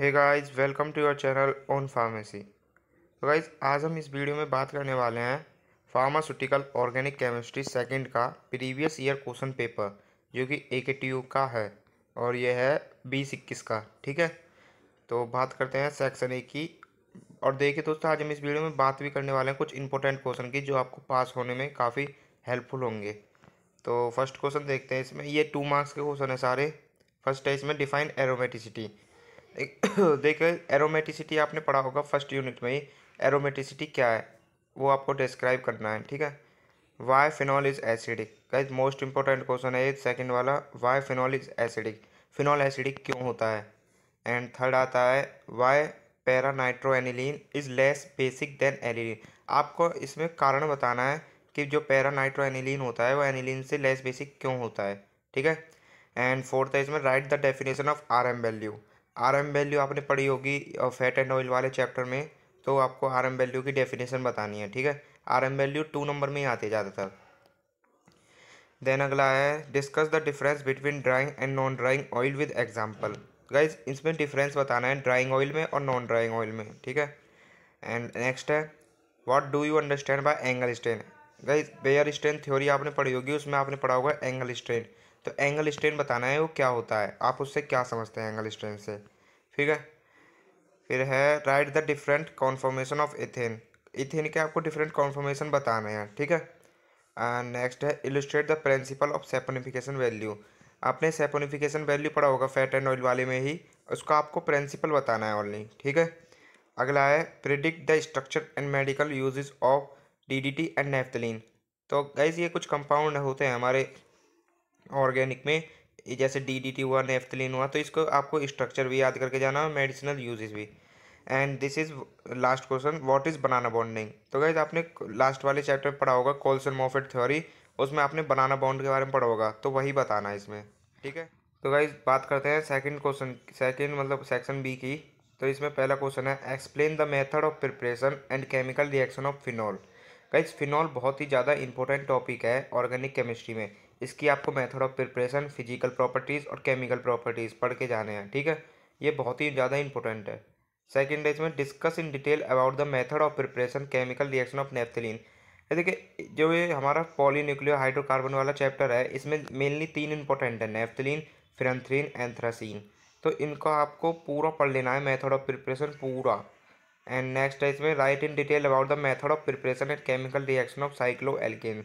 है guys welcome to your channel on pharmacy तो guys आज हम इस वीडियो में बात करने वाले हैं फार्मास्यूटिकल ऑर्गेनिक केमिस्ट्री सेकंड का प्रीवियस ईयर क्वेश्चन पेपर जो कि ए के टी यू का है और यह है बीस इक्कीस का ठीक है तो बात करते हैं सेक्शन ए की और देखिए दोस्तों आज हम इस वीडियो में बात भी करने वाले हैं कुछ इंपॉर्टेंट क्वेश्चन की जो आपको पास होने में काफ़ी हेल्पफुल होंगे तो फर्स्ट क्वेश्चन देखते हैं इसमें ये टू मार्क्स के क्वेश्चन है सारे फर्स्ट है इसमें डिफाइन एरोमेटिसिटी देखिए एरोमेटिसिटी आपने पढ़ा होगा फर्स्ट यूनिट में ही एरोमेटिसिटी क्या है वो आपको डिस्क्राइब करना है ठीक है why phenol is acidic guys most important question है सेकंड वाला why phenol is acidic phenol acidic क्यों होता है एंड थर्ड आता है why paranitro aniline is less basic than aniline आपको इसमें कारण बताना है कि जो पैरानाइट्रो एनिलीन होता है वो एनिलीन से लेस बेसिक क्यों होता है ठीक है एंड फोर्थ है इसमें write the definition of R M value R M value आपने पढ़ी होगी और फैट एंड ऑयल वाले चैप्टर में तो आपको आर एम वैल्यू की डेफिनेशन बतानी है ठीक है R M value two number में ही आती है ज़्यादातर देन अगला है discuss the difference between drying and non drying oil with example guys इसमें डिफरेंस बताना है ड्राइंग ऑयल में और नॉन ड्राइंग ऑयल में ठीक है एंड नेक्स्ट है what do you understand by angle strain guys Baeyer strain theory आपने पढ़ी होगी उसमें आपने पढ़ा होगा एंगल स्ट्रेन तो एंगल स्ट्रेन बताना है वो क्या होता है आप उससे क्या समझते हैं एंगल स्ट्रेन से ठीक है फिर है write the different conformation of ethane ethane के आपको डिफरेंट कॉन्फॉर्मेशन बताने हैं ठीक है नेक्स्ट है illustrate the principle of saponification value आपने सेपोनिफिकेशन वैल्यू पढ़ा होगा फैट एंड ऑयल वाले में ही उसका आपको प्रिंसिपल बताना है ऑनली ठीक है अगला है predict the structure and medical uses of DDT and naphthalene तो गैस ये कुछ कंपाउंड होते हैं हमारे ऑर्गेनिक में जैसे डी डी टी हुआ नेफ्थलिन हुआ तो इसको आपको स्ट्रक्चर भी याद करके जाना मेडिसिनल यूजेस भी and this is last question what is banana bonding तो गैज आपने लास्ट वाले चैप्टर में पढ़ा होगा कोल्सन मोफेट थ्योरी उसमें आपने बनाना बॉन्ड के बारे में पढ़ा होगा तो वही बताना है इसमें ठीक है तो गाइज बात करते हैं सेकेंड क्वेश्चन सेकेंड मतलब सेक्शन बी की तो इसमें पहला क्वेश्चन है explain the method of preparation and chemical reaction of phenol guys phenol बहुत ही ज़्यादा इंपॉर्टेंट टॉपिक है ऑर्गेनिक केमिस्ट्री में इसकी आपको method of preparation physical properties और केमिकल प्रॉपर्टीज़ पढ़ के जाने हैं ठीक है ये बहुत ही ज़्यादा इंपॉर्टेंट है सेकेंड इसमें discuss in detail about the method of preparation chemical reaction of naphthalene देखिए जो ये हमारा पॉलीन्यूक्लियर हाइड्रोकार्बन वाला चैप्टर है इसमें मेनली तीन इंपॉर्टेंट है नेफ्थलीन फिरथ्रीन एंथ्रासीन तो इनको आपको पूरा पढ़ लेना है मेथड ऑफ प्रिपरेशन पूरा एंड नेक्स्ट है इसमें write in detail about the method of preparation and chemical reaction of cycloalkane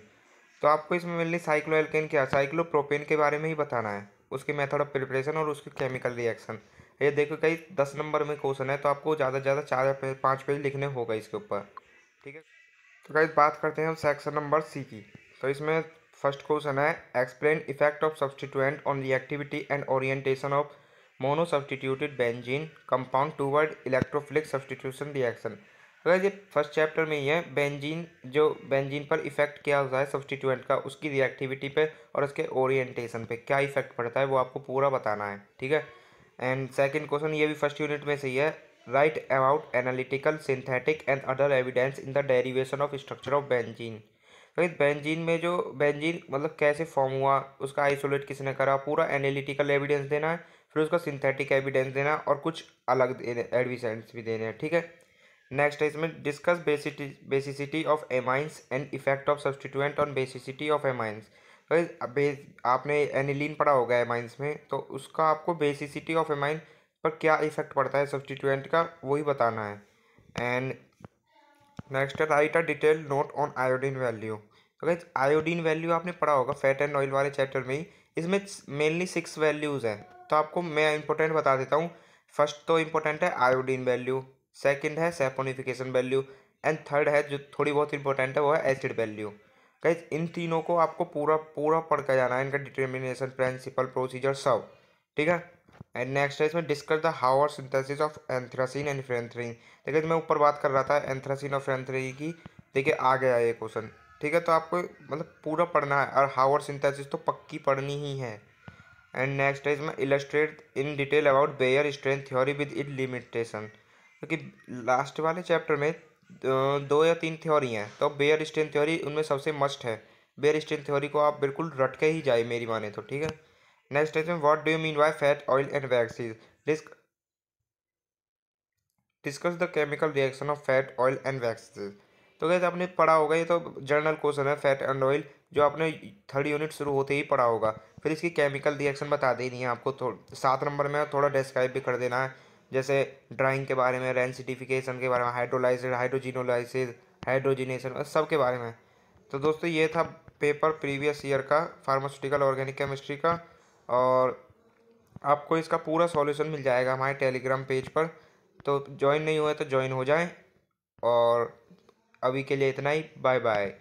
तो आपको इसमें मिलनी एल्केन क्या साइक्लोप्रोपेन के बारे में ही बताना है उसके मेथड ऑफ प्रिपरेशन और उसके केमिकल रिएक्शन ये देखो कई दस नंबर में क्वेश्चन है तो आपको ज़्यादा से ज़्यादा चार या पाँच पेज लिखने होगा इसके ऊपर ठीक है तो कई बात करते हैं हम सेक्शन नंबर सी की तो इसमें फर्स्ट क्वेश्चन है explain effect of substituent on reactivity and orientation of mono substituted benzene compound toward electrophilic substitution reaction अगर ये फर्स्ट चैप्टर में ही है बेंजीन जो बेंजीन पर इफेक्ट क्या होता है सब्सटीट्यूएंट का उसकी रिएक्टिविटी पे और उसके ओरिएंटेशन पे क्या इफेक्ट पड़ता है वो आपको पूरा बताना है ठीक है एंड सेकंड क्वेश्चन ये भी फर्स्ट यूनिट में से ही है write about analytical synthetic and other evidence in the derivation of structure of benzene फिर तो बेंजीन में जो बेंजीन मतलब कैसे फॉर्म हुआ उसका आइसोलेट किसने करा पूरा एनालिटिकल एविडेंस देना है फिर उसका सिंथेटिक एविडेंस देना और कुछ अलग एडविसेंट्स भी देने हैं ठीक है नेक्स्ट है इसमें discuss basicity basicity of amines and effect of substituent on basicity of amines आपने एनिलीन पढ़ा होगा एमाइंस में तो उसका आपको बेसिसिटी ऑफ एमाइन पर क्या इफेक्ट पड़ता है सब्सटीट्यूएंट का वही बताना है एंड नेक्स्ट है write a detail note on iodine value अगर आयोडीन वैल्यू आपने पढ़ा होगा फैट एंड ऑयल वाले चैप्टर में ही इसमें मेनली सिक्स वैल्यूज़ हैं तो आपको मैं इंपॉर्टेंट बता देता हूँ फर्स्ट तो इम्पोर्टेंट है आयोडीन वैल्यू सेकंड है सेपोनिफिकेशन वैल्यू एंड थर्ड है जो थोड़ी बहुत इंपॉर्टेंट है वो है एसिड वैल्यू गाइज इन तीनों को आपको पूरा पूरा पढ़ कर जाना है इनका डिटर्मिनेशन प्रिंसिपल प्रोसीजर सब ठीक है एंड नेक्स्ट है इसमें discuss the Haworth synthesis of anthracene and phenanthrene देखिए मैं ऊपर बात कर रहा था एंथ्रासिन और फ्रेंथ्रीन की देखिए आ गया ये क्वेश्चन ठीक है तो आपको मतलब पूरा पढ़ना है और हावर सिंथेसिस तो पक्की पढ़नी ही है एंड नेक्स्ट है इसमें illustrate in detail about Baeyer strain theory with it limitation क्योंकि लास्ट वाले चैप्टर में दो या तीन थ्योरी हैं तो बेयर स्टेन थ्योरी उनमें सबसे मस्ट है बेयर स्टेन थ्योरी को आप बिल्कुल रट के ही जाए मेरी माने तो ठीक है नेक्स्ट है what do you mean by fat oil and waxes disc discuss the chemical reaction of fat oil and waxes तो कैसे आपने पढ़ा होगा ये तो जनरल क्वेश्चन है फैट एंड ऑयल जो आपने थर्ड यूनिट शुरू होते ही पढ़ा होगा फिर इसकी केमिकल रिएक्शन बता देनी है आपको तो सात नंबर में थोड़ा डिस्क्राइब भी कर देना है जैसे ड्राइंग के बारे में रेंसिटिफिकेशन के बारे में हाइड्रोलाइसिस हाइड्रोजिनोलाइस हाइड्रोजिनेशन सब के बारे में तो दोस्तों ये था पेपर प्रीवियस ईयर का फार्मास्यूटिकल ऑर्गेनिक केमिस्ट्री का और आपको इसका पूरा सॉल्यूशन मिल जाएगा हमारे टेलीग्राम पेज पर तो ज्वाइन नहीं हुए तो ज्वाइन हो जाएं और अभी के लिए इतना ही बाय बाय